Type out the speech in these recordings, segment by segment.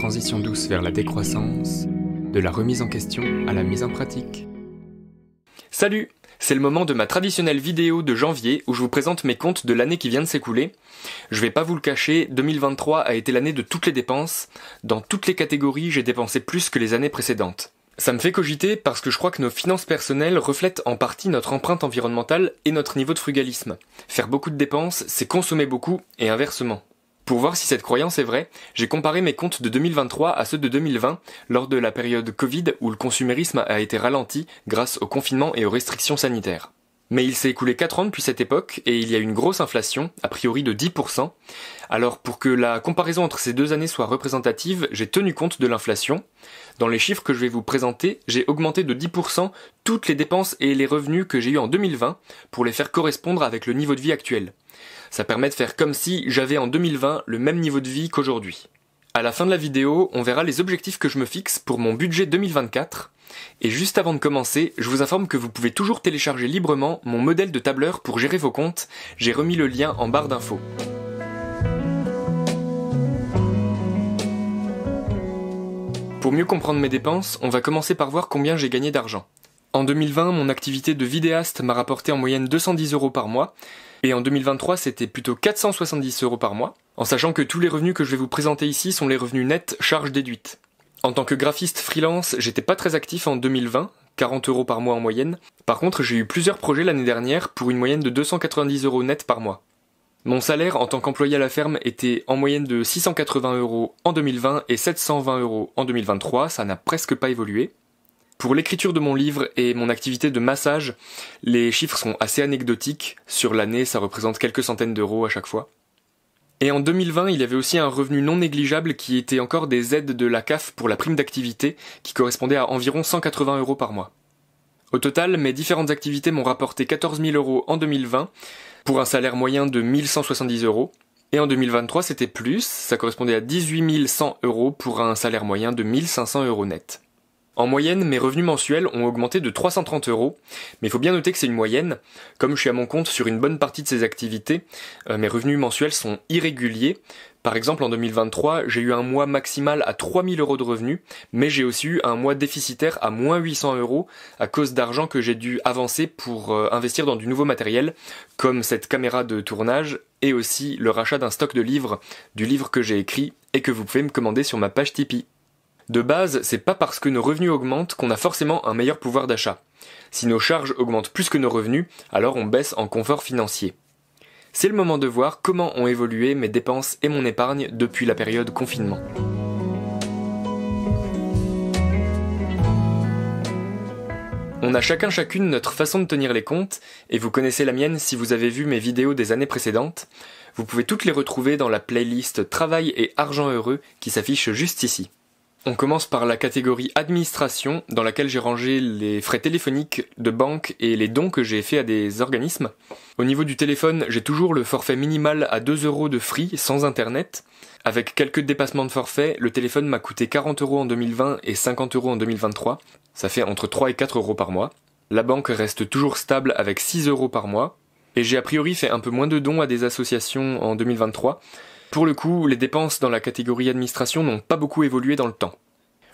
transition douce vers la décroissance, de la remise en question à la mise en pratique. Salut c'est le moment de ma traditionnelle vidéo de janvier où je vous présente mes comptes de l'année qui vient de s'écouler. Je vais pas vous le cacher, 2023 a été l'année de toutes les dépenses. Dans toutes les catégories, j'ai dépensé plus que les années précédentes. Ça me fait cogiter parce que je crois que nos finances personnelles reflètent en partie notre empreinte environnementale et notre niveau de frugalisme. Faire beaucoup de dépenses, c'est consommer beaucoup et inversement. Pour voir si cette croyance est vraie, j'ai comparé mes comptes de 2023 à ceux de 2020 lors de la période Covid où le consumérisme a été ralenti grâce au confinement et aux restrictions sanitaires. Mais il s'est écoulé 4 ans depuis cette époque et il y a une grosse inflation, a priori de 10%. Alors pour que la comparaison entre ces deux années soit représentative, j'ai tenu compte de l'inflation. Dans les chiffres que je vais vous présenter, j'ai augmenté de 10% toutes les dépenses et les revenus que j'ai eu en 2020 pour les faire correspondre avec le niveau de vie actuel. Ça permet de faire comme si j'avais en 2020 le même niveau de vie qu'aujourd'hui. À la fin de la vidéo, on verra les objectifs que je me fixe pour mon budget 2024. Et juste avant de commencer, je vous informe que vous pouvez toujours télécharger librement mon modèle de tableur pour gérer vos comptes. J'ai remis le lien en barre d'infos. Pour mieux comprendre mes dépenses, on va commencer par voir combien j'ai gagné d'argent. En 2020, mon activité de vidéaste m'a rapporté en moyenne 210 euros par mois, et en 2023, c'était plutôt 470 euros par mois, en sachant que tous les revenus que je vais vous présenter ici sont les revenus nets, charges déduites. En tant que graphiste freelance, j'étais pas très actif en 2020, 40 euros par mois en moyenne. Par contre, j'ai eu plusieurs projets l'année dernière pour une moyenne de 290 euros net par mois. Mon salaire en tant qu'employé à la ferme était en moyenne de 680 euros en 2020 et 720 euros en 2023, ça n'a presque pas évolué. Pour l'écriture de mon livre et mon activité de massage, les chiffres sont assez anecdotiques. Sur l'année, ça représente quelques centaines d'euros à chaque fois. Et en 2020, il y avait aussi un revenu non négligeable qui était encore des aides de la CAF pour la prime d'activité, qui correspondait à environ 180 euros par mois. Au total, mes différentes activités m'ont rapporté 14 000 euros en 2020, pour un salaire moyen de 1170 euros. Et en 2023, c'était plus, ça correspondait à 18 100 euros pour un salaire moyen de 1500 euros net. En moyenne, mes revenus mensuels ont augmenté de 330 euros, mais il faut bien noter que c'est une moyenne. Comme je suis à mon compte sur une bonne partie de ces activités, euh, mes revenus mensuels sont irréguliers. Par exemple, en 2023, j'ai eu un mois maximal à 3000 euros de revenus, mais j'ai aussi eu un mois déficitaire à moins 800 euros à cause d'argent que j'ai dû avancer pour euh, investir dans du nouveau matériel, comme cette caméra de tournage et aussi le rachat d'un stock de livres, du livre que j'ai écrit et que vous pouvez me commander sur ma page Tipeee. De base, c'est pas parce que nos revenus augmentent qu'on a forcément un meilleur pouvoir d'achat. Si nos charges augmentent plus que nos revenus, alors on baisse en confort financier. C'est le moment de voir comment ont évolué mes dépenses et mon épargne depuis la période confinement. On a chacun chacune notre façon de tenir les comptes, et vous connaissez la mienne si vous avez vu mes vidéos des années précédentes. Vous pouvez toutes les retrouver dans la playlist Travail et argent heureux qui s'affiche juste ici. On commence par la catégorie administration, dans laquelle j'ai rangé les frais téléphoniques de banque et les dons que j'ai faits à des organismes. Au niveau du téléphone, j'ai toujours le forfait minimal à 2 euros de free sans internet. Avec quelques dépassements de forfait, le téléphone m'a coûté 40 euros en 2020 et 50 euros en 2023. Ça fait entre 3 et 4 euros par mois. La banque reste toujours stable avec 6 euros par mois. Et j'ai a priori fait un peu moins de dons à des associations en 2023, pour le coup, les dépenses dans la catégorie administration n'ont pas beaucoup évolué dans le temps.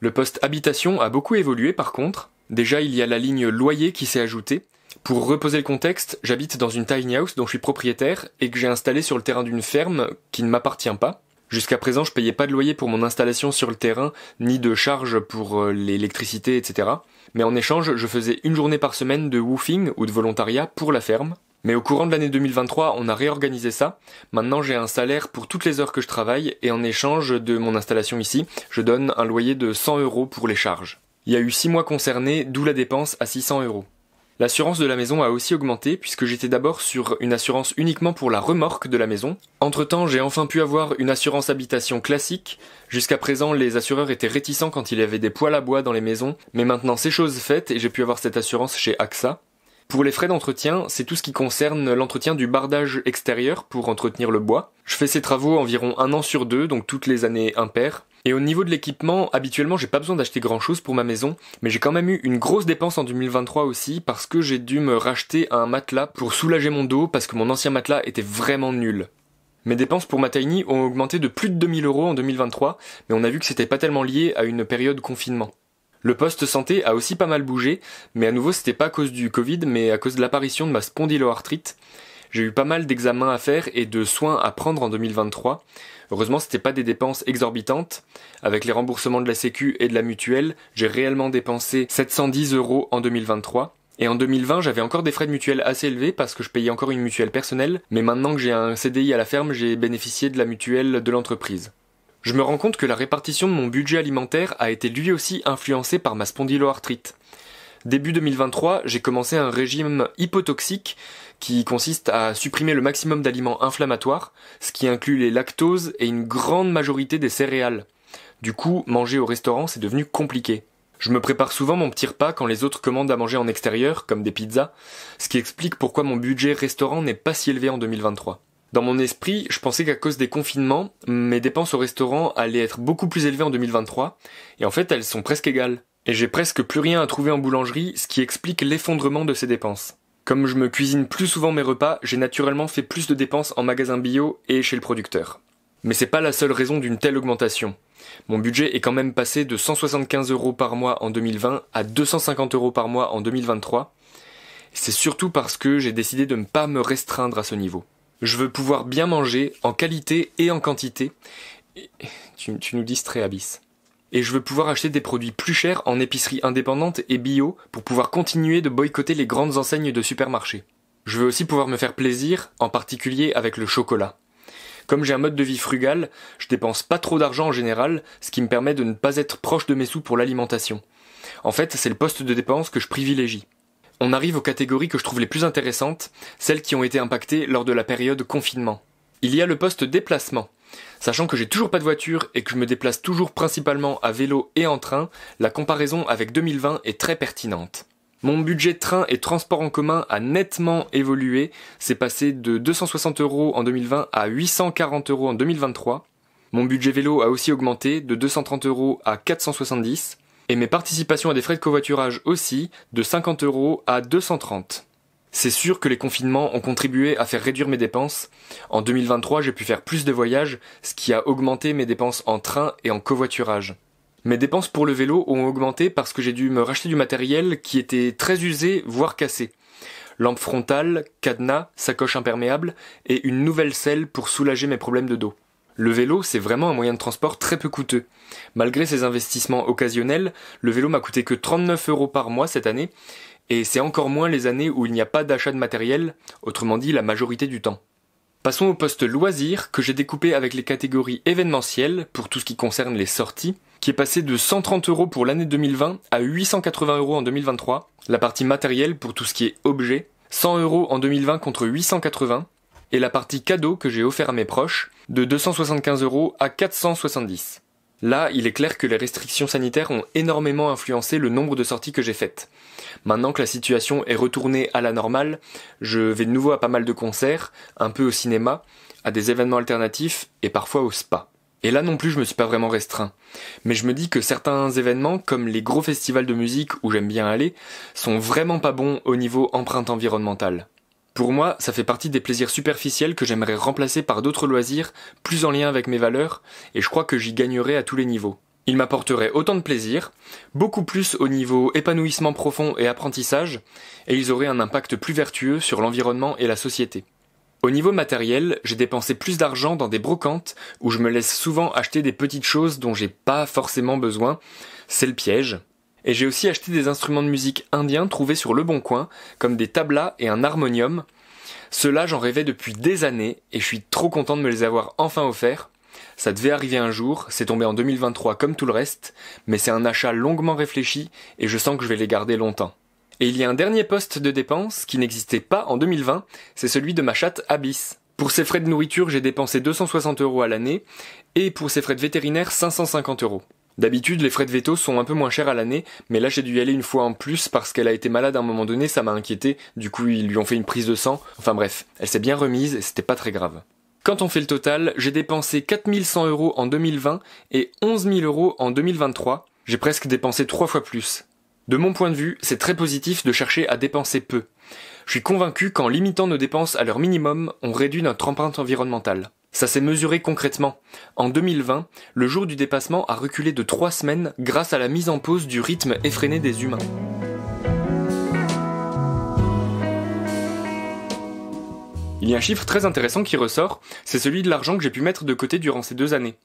Le poste habitation a beaucoup évolué par contre. Déjà, il y a la ligne loyer qui s'est ajoutée. Pour reposer le contexte, j'habite dans une tiny house dont je suis propriétaire et que j'ai installée sur le terrain d'une ferme qui ne m'appartient pas. Jusqu'à présent, je payais pas de loyer pour mon installation sur le terrain, ni de charges pour euh, l'électricité, etc. Mais en échange, je faisais une journée par semaine de woofing ou de volontariat pour la ferme. Mais au courant de l'année 2023, on a réorganisé ça. Maintenant, j'ai un salaire pour toutes les heures que je travaille et en échange de mon installation ici, je donne un loyer de 100 euros pour les charges. Il y a eu 6 mois concernés, d'où la dépense à 600 euros. L'assurance de la maison a aussi augmenté puisque j'étais d'abord sur une assurance uniquement pour la remorque de la maison. Entre-temps, j'ai enfin pu avoir une assurance habitation classique. Jusqu'à présent, les assureurs étaient réticents quand il y avait des poils à bois dans les maisons, mais maintenant c'est chose faite et j'ai pu avoir cette assurance chez AXA. Pour les frais d'entretien, c'est tout ce qui concerne l'entretien du bardage extérieur pour entretenir le bois. Je fais ces travaux environ un an sur deux, donc toutes les années impaires. Et au niveau de l'équipement, habituellement j'ai pas besoin d'acheter grand chose pour ma maison, mais j'ai quand même eu une grosse dépense en 2023 aussi parce que j'ai dû me racheter un matelas pour soulager mon dos parce que mon ancien matelas était vraiment nul. Mes dépenses pour ma tiny ont augmenté de plus de 2000 euros en 2023, mais on a vu que c'était pas tellement lié à une période confinement. Le poste santé a aussi pas mal bougé, mais à nouveau c'était pas à cause du Covid, mais à cause de l'apparition de ma spondyloarthrite. J'ai eu pas mal d'examens à faire et de soins à prendre en 2023. Heureusement, c'était pas des dépenses exorbitantes. Avec les remboursements de la Sécu et de la mutuelle, j'ai réellement dépensé 710 euros en 2023. Et en 2020, j'avais encore des frais de mutuelle assez élevés parce que je payais encore une mutuelle personnelle, mais maintenant que j'ai un CDI à la ferme, j'ai bénéficié de la mutuelle de l'entreprise. Je me rends compte que la répartition de mon budget alimentaire a été lui aussi influencée par ma spondyloarthrite. Début 2023, j'ai commencé un régime hypotoxique qui consiste à supprimer le maximum d'aliments inflammatoires, ce qui inclut les lactoses et une grande majorité des céréales. Du coup, manger au restaurant, c'est devenu compliqué. Je me prépare souvent mon petit repas quand les autres commandent à manger en extérieur, comme des pizzas, ce qui explique pourquoi mon budget restaurant n'est pas si élevé en 2023. Dans mon esprit, je pensais qu'à cause des confinements, mes dépenses au restaurant allaient être beaucoup plus élevées en 2023, et en fait elles sont presque égales. Et j'ai presque plus rien à trouver en boulangerie, ce qui explique l'effondrement de ces dépenses. Comme je me cuisine plus souvent mes repas, j'ai naturellement fait plus de dépenses en magasin bio et chez le producteur. Mais c'est pas la seule raison d'une telle augmentation. Mon budget est quand même passé de 175 euros par mois en 2020 à 250 euros par mois en 2023. C'est surtout parce que j'ai décidé de ne pas me restreindre à ce niveau. Je veux pouvoir bien manger en qualité et en quantité. Et tu, nous distrais, Abyss. Et je veux pouvoir acheter des produits plus chers en épicerie indépendante et bio pour pouvoir continuer de boycotter les grandes enseignes de supermarchés. Je veux aussi pouvoir me faire plaisir, en particulier avec le chocolat. Comme j'ai un mode de vie frugal, je dépense pas trop d'argent en général, ce qui me permet de ne pas être proche de mes sous pour l'alimentation. En fait, c'est le poste de dépense que je privilégie. On arrive aux catégories que je trouve les plus intéressantes, celles qui ont été impactées lors de la période confinement. Il y a le poste déplacement. Sachant que j'ai toujours pas de voiture et que je me déplace toujours principalement à vélo et en train, la comparaison avec 2020 est très pertinente. Mon budget train et transport en commun a nettement évolué, c'est passé de 260 euros en 2020 à 840 euros en 2023. Mon budget vélo a aussi augmenté de 230 euros à 470 et mes participations à des frais de covoiturage aussi, de 50 euros à 230. C'est sûr que les confinements ont contribué à faire réduire mes dépenses. En 2023, j'ai pu faire plus de voyages, ce qui a augmenté mes dépenses en train et en covoiturage. Mes dépenses pour le vélo ont augmenté parce que j'ai dû me racheter du matériel qui était très usé, voire cassé. Lampe frontale, cadenas, sacoche imperméable et une nouvelle selle pour soulager mes problèmes de dos. Le vélo, c'est vraiment un moyen de transport très peu coûteux. Malgré ces investissements occasionnels, le vélo m'a coûté que 39 euros par mois cette année, et c'est encore moins les années où il n'y a pas d'achat de matériel, autrement dit la majorité du temps. Passons au poste loisir, que j'ai découpé avec les catégories événementielles pour tout ce qui concerne les sorties, qui est passé de 130 euros pour l'année 2020 à 880 euros en 2023, la partie matérielle pour tout ce qui est objet, 100 euros en 2020 contre 880, et la partie cadeau que j'ai offert à mes proches, de 275 euros à 470. Là, il est clair que les restrictions sanitaires ont énormément influencé le nombre de sorties que j'ai faites. Maintenant que la situation est retournée à la normale, je vais de nouveau à pas mal de concerts, un peu au cinéma, à des événements alternatifs et parfois au spa. Et là non plus je me suis pas vraiment restreint. Mais je me dis que certains événements, comme les gros festivals de musique où j'aime bien aller, sont vraiment pas bons au niveau empreinte environnementale. Pour moi, ça fait partie des plaisirs superficiels que j'aimerais remplacer par d'autres loisirs plus en lien avec mes valeurs, et je crois que j'y gagnerais à tous les niveaux. Ils m'apporteraient autant de plaisir, beaucoup plus au niveau épanouissement profond et apprentissage, et ils auraient un impact plus vertueux sur l'environnement et la société. Au niveau matériel, j'ai dépensé plus d'argent dans des brocantes où je me laisse souvent acheter des petites choses dont j'ai pas forcément besoin. C'est le piège. Et j'ai aussi acheté des instruments de musique indiens trouvés sur Le Bon Coin, comme des tablas et un harmonium. Ceux-là, j'en rêvais depuis des années et je suis trop content de me les avoir enfin offerts. Ça devait arriver un jour, c'est tombé en 2023 comme tout le reste, mais c'est un achat longuement réfléchi et je sens que je vais les garder longtemps. Et il y a un dernier poste de dépense qui n'existait pas en 2020, c'est celui de ma chatte Abyss. Pour ses frais de nourriture, j'ai dépensé 260 euros à l'année et pour ses frais de vétérinaire, 550 euros. D'habitude, les frais de veto sont un peu moins chers à l'année, mais là j'ai dû y aller une fois en plus parce qu'elle a été malade à un moment donné, ça m'a inquiété, du coup ils lui ont fait une prise de sang, enfin bref, elle s'est bien remise et c'était pas très grave. Quand on fait le total, j'ai dépensé 4100 euros en 2020 et 11 000 euros en 2023. J'ai presque dépensé trois fois plus. De mon point de vue, c'est très positif de chercher à dépenser peu. Je suis convaincu qu'en limitant nos dépenses à leur minimum, on réduit notre empreinte environnementale. Ça s'est mesuré concrètement. En 2020, le jour du dépassement a reculé de 3 semaines grâce à la mise en pause du rythme effréné des humains. Il y a un chiffre très intéressant qui ressort, c'est celui de l'argent que j'ai pu mettre de côté durant ces deux années.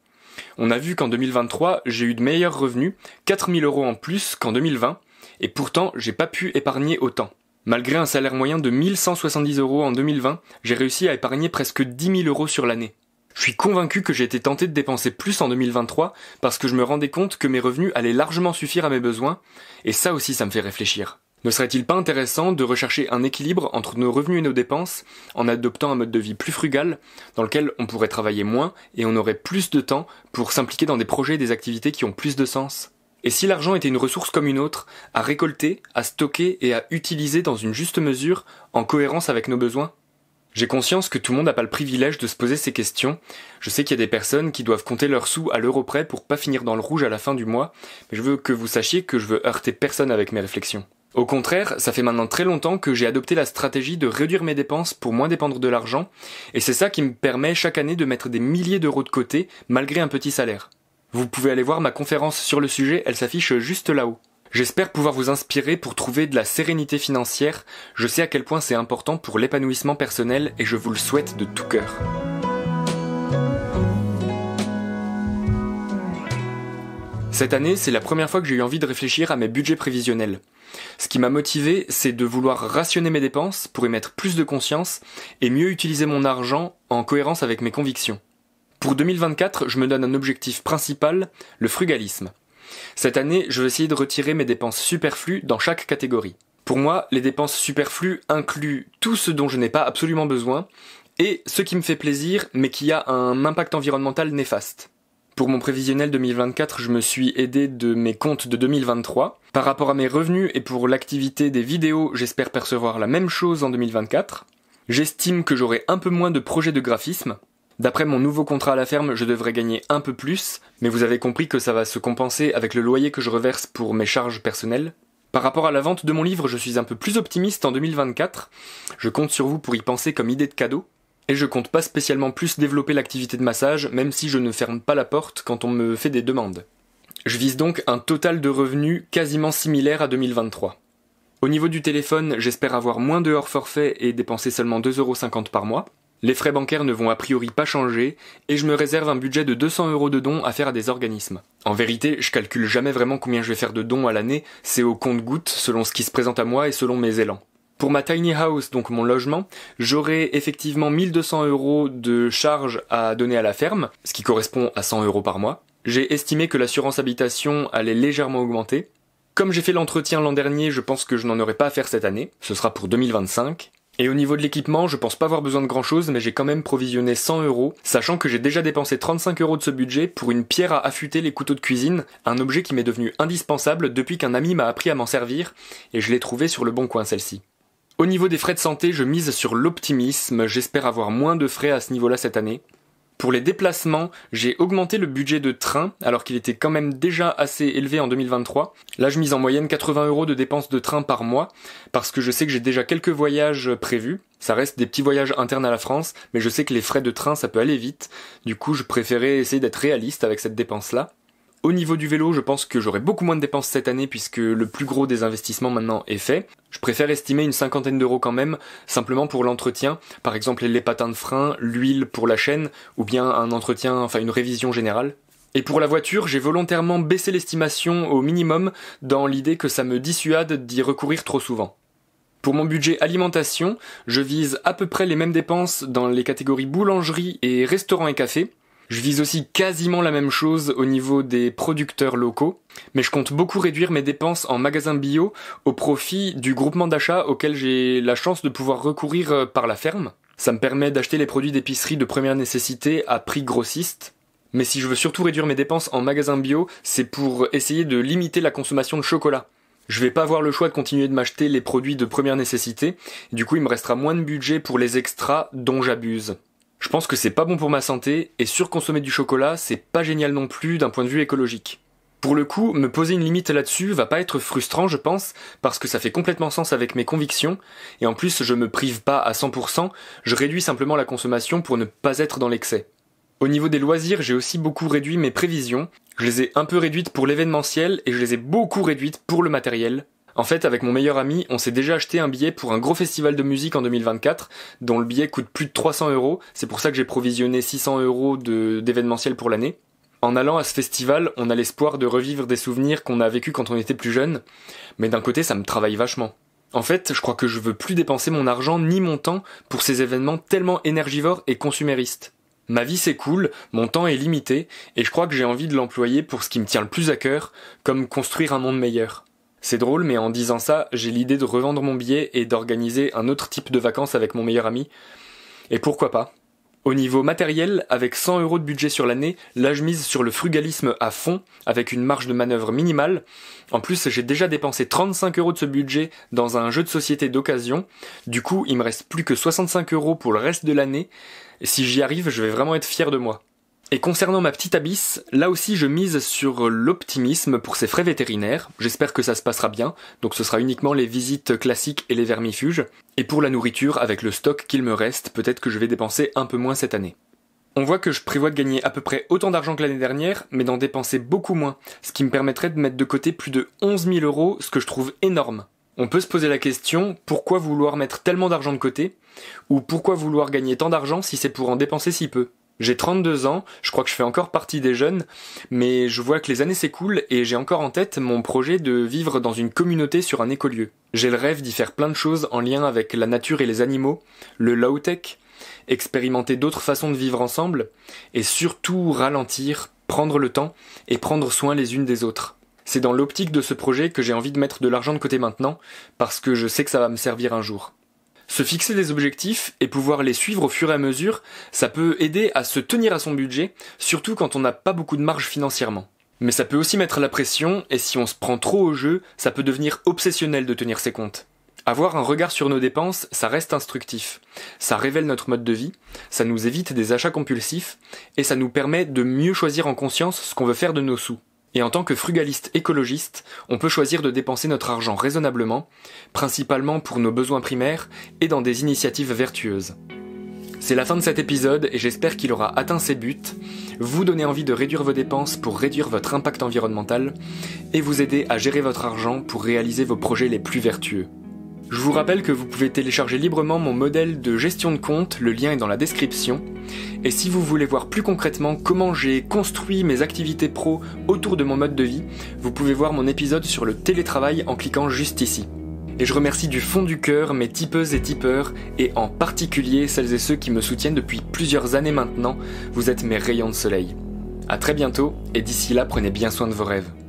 On a vu qu'en 2023, j'ai eu de meilleurs revenus, 4000 euros en plus qu'en 2020, et pourtant j'ai pas pu épargner autant. Malgré un salaire moyen de 1170 euros en 2020, j'ai réussi à épargner presque 10 000 euros sur l'année. Je suis convaincu que j'ai été tenté de dépenser plus en 2023 parce que je me rendais compte que mes revenus allaient largement suffire à mes besoins, et ça aussi ça me fait réfléchir. Ne serait-il pas intéressant de rechercher un équilibre entre nos revenus et nos dépenses en adoptant un mode de vie plus frugal dans lequel on pourrait travailler moins et on aurait plus de temps pour s'impliquer dans des projets et des activités qui ont plus de sens et si l'argent était une ressource comme une autre, à récolter, à stocker et à utiliser dans une juste mesure, en cohérence avec nos besoins j'ai conscience que tout le monde n'a pas le privilège de se poser ces questions. Je sais qu'il y a des personnes qui doivent compter leurs sous à l'euro près pour pas finir dans le rouge à la fin du mois, mais je veux que vous sachiez que je veux heurter personne avec mes réflexions. Au contraire, ça fait maintenant très longtemps que j'ai adopté la stratégie de réduire mes dépenses pour moins dépendre de l'argent, et c'est ça qui me permet chaque année de mettre des milliers d'euros de côté malgré un petit salaire. Vous pouvez aller voir ma conférence sur le sujet, elle s'affiche juste là-haut. J'espère pouvoir vous inspirer pour trouver de la sérénité financière, je sais à quel point c'est important pour l'épanouissement personnel et je vous le souhaite de tout cœur. Cette année, c'est la première fois que j'ai eu envie de réfléchir à mes budgets prévisionnels. Ce qui m'a motivé, c'est de vouloir rationner mes dépenses pour y mettre plus de conscience et mieux utiliser mon argent en cohérence avec mes convictions. Pour 2024, je me donne un objectif principal, le frugalisme. Cette année, je vais essayer de retirer mes dépenses superflues dans chaque catégorie. Pour moi, les dépenses superflues incluent tout ce dont je n'ai pas absolument besoin et ce qui me fait plaisir mais qui a un impact environnemental néfaste. Pour mon prévisionnel 2024, je me suis aidé de mes comptes de 2023. Par rapport à mes revenus et pour l'activité des vidéos, j'espère percevoir la même chose en 2024. J'estime que j'aurai un peu moins de projets de graphisme, D'après mon nouveau contrat à la ferme, je devrais gagner un peu plus, mais vous avez compris que ça va se compenser avec le loyer que je reverse pour mes charges personnelles. Par rapport à la vente de mon livre, je suis un peu plus optimiste en 2024. Je compte sur vous pour y penser comme idée de cadeau. Et je compte pas spécialement plus développer l'activité de massage, même si je ne ferme pas la porte quand on me fait des demandes. Je vise donc un total de revenus quasiment similaire à 2023. Au niveau du téléphone, j'espère avoir moins de hors forfait et dépenser seulement 2,50€ par mois. Les frais bancaires ne vont a priori pas changer et je me réserve un budget de 200 euros de dons à faire à des organismes. En vérité, je calcule jamais vraiment combien je vais faire de dons à l'année, c'est au compte-goutte selon ce qui se présente à moi et selon mes élans. Pour ma tiny house, donc mon logement, j'aurai effectivement 1200 euros de charges à donner à la ferme, ce qui correspond à 100 euros par mois. J'ai estimé que l'assurance habitation allait légèrement augmenter. Comme j'ai fait l'entretien l'an dernier, je pense que je n'en aurai pas à faire cette année, ce sera pour 2025. Et au niveau de l'équipement, je pense pas avoir besoin de grand chose, mais j'ai quand même provisionné 100 euros, sachant que j'ai déjà dépensé 35 euros de ce budget pour une pierre à affûter les couteaux de cuisine, un objet qui m'est devenu indispensable depuis qu'un ami m'a appris à m'en servir, et je l'ai trouvé sur le bon coin celle-ci. Au niveau des frais de santé, je mise sur l'optimisme, j'espère avoir moins de frais à ce niveau-là cette année. Pour les déplacements, j'ai augmenté le budget de train, alors qu'il était quand même déjà assez élevé en 2023. Là, je mise en moyenne 80 euros de dépenses de train par mois, parce que je sais que j'ai déjà quelques voyages prévus. Ça reste des petits voyages internes à la France, mais je sais que les frais de train, ça peut aller vite. Du coup, je préférais essayer d'être réaliste avec cette dépense-là. Au niveau du vélo, je pense que j'aurai beaucoup moins de dépenses cette année puisque le plus gros des investissements maintenant est fait. Je préfère estimer une cinquantaine d'euros quand même, simplement pour l'entretien, par exemple les patins de frein, l'huile pour la chaîne, ou bien un entretien, enfin une révision générale. Et pour la voiture, j'ai volontairement baissé l'estimation au minimum dans l'idée que ça me dissuade d'y recourir trop souvent. Pour mon budget alimentation, je vise à peu près les mêmes dépenses dans les catégories boulangerie et restaurant et café, je vise aussi quasiment la même chose au niveau des producteurs locaux, mais je compte beaucoup réduire mes dépenses en magasin bio au profit du groupement d'achat auquel j'ai la chance de pouvoir recourir euh, par la ferme. Ça me permet d'acheter les produits d'épicerie de première nécessité à prix grossiste. Mais si je veux surtout réduire mes dépenses en magasin bio, c'est pour essayer de limiter la consommation de chocolat. Je vais pas avoir le choix de continuer de m'acheter les produits de première nécessité, du coup il me restera moins de budget pour les extras dont j'abuse. Je pense que c'est pas bon pour ma santé et surconsommer du chocolat, c'est pas génial non plus d'un point de vue écologique. Pour le coup, me poser une limite là-dessus va pas être frustrant, je pense, parce que ça fait complètement sens avec mes convictions, et en plus je me prive pas à 100%, je réduis simplement la consommation pour ne pas être dans l'excès. Au niveau des loisirs, j'ai aussi beaucoup réduit mes prévisions, je les ai un peu réduites pour l'événementiel et je les ai beaucoup réduites pour le matériel, en fait, avec mon meilleur ami, on s'est déjà acheté un billet pour un gros festival de musique en 2024, dont le billet coûte plus de 300 euros. C'est pour ça que j'ai provisionné 600 euros d'événementiel pour l'année. En allant à ce festival, on a l'espoir de revivre des souvenirs qu'on a vécu quand on était plus jeune, mais d'un côté, ça me travaille vachement. En fait, je crois que je veux plus dépenser mon argent ni mon temps pour ces événements tellement énergivores et consuméristes. Ma vie c'est cool, mon temps est limité, et je crois que j'ai envie de l'employer pour ce qui me tient le plus à cœur, comme construire un monde meilleur. C'est drôle, mais en disant ça, j'ai l'idée de revendre mon billet et d'organiser un autre type de vacances avec mon meilleur ami. Et pourquoi pas au niveau matériel, avec 100 euros de budget sur l'année, là je mise sur le frugalisme à fond, avec une marge de manœuvre minimale. En plus, j'ai déjà dépensé 35 euros de ce budget dans un jeu de société d'occasion. Du coup, il me reste plus que 65 euros pour le reste de l'année. Si j'y arrive, je vais vraiment être fier de moi. Et concernant ma petite abysse, là aussi je mise sur l'optimisme pour ses frais vétérinaires. J'espère que ça se passera bien, donc ce sera uniquement les visites classiques et les vermifuges. Et pour la nourriture, avec le stock qu'il me reste, peut-être que je vais dépenser un peu moins cette année. On voit que je prévois de gagner à peu près autant d'argent que l'année dernière, mais d'en dépenser beaucoup moins, ce qui me permettrait de mettre de côté plus de 11 000 euros, ce que je trouve énorme. On peut se poser la question, pourquoi vouloir mettre tellement d'argent de côté Ou pourquoi vouloir gagner tant d'argent si c'est pour en dépenser si peu j'ai 32 ans, je crois que je fais encore partie des jeunes, mais je vois que les années s'écoulent et j'ai encore en tête mon projet de vivre dans une communauté sur un écolieu. J'ai le rêve d'y faire plein de choses en lien avec la nature et les animaux, le low-tech, expérimenter d'autres façons de vivre ensemble, et surtout ralentir, prendre le temps et prendre soin les unes des autres. C'est dans l'optique de ce projet que j'ai envie de mettre de l'argent de côté maintenant, parce que je sais que ça va me servir un jour. Se fixer des objectifs et pouvoir les suivre au fur et à mesure, ça peut aider à se tenir à son budget, surtout quand on n'a pas beaucoup de marge financièrement. Mais ça peut aussi mettre la pression, et si on se prend trop au jeu, ça peut devenir obsessionnel de tenir ses comptes. Avoir un regard sur nos dépenses, ça reste instructif. Ça révèle notre mode de vie, ça nous évite des achats compulsifs, et ça nous permet de mieux choisir en conscience ce qu'on veut faire de nos sous. Et en tant que frugaliste écologiste, on peut choisir de dépenser notre argent raisonnablement, principalement pour nos besoins primaires et dans des initiatives vertueuses. C'est la fin de cet épisode et j'espère qu'il aura atteint ses buts, vous donner envie de réduire vos dépenses pour réduire votre impact environnemental et vous aider à gérer votre argent pour réaliser vos projets les plus vertueux. Je vous rappelle que vous pouvez télécharger librement mon modèle de gestion de compte, le lien est dans la description. Et si vous voulez voir plus concrètement comment j'ai construit mes activités pro autour de mon mode de vie, vous pouvez voir mon épisode sur le télétravail en cliquant juste ici. Et je remercie du fond du cœur mes tipeuses et tipeurs, et en particulier celles et ceux qui me soutiennent depuis plusieurs années maintenant, vous êtes mes rayons de soleil. A très bientôt, et d'ici là prenez bien soin de vos rêves.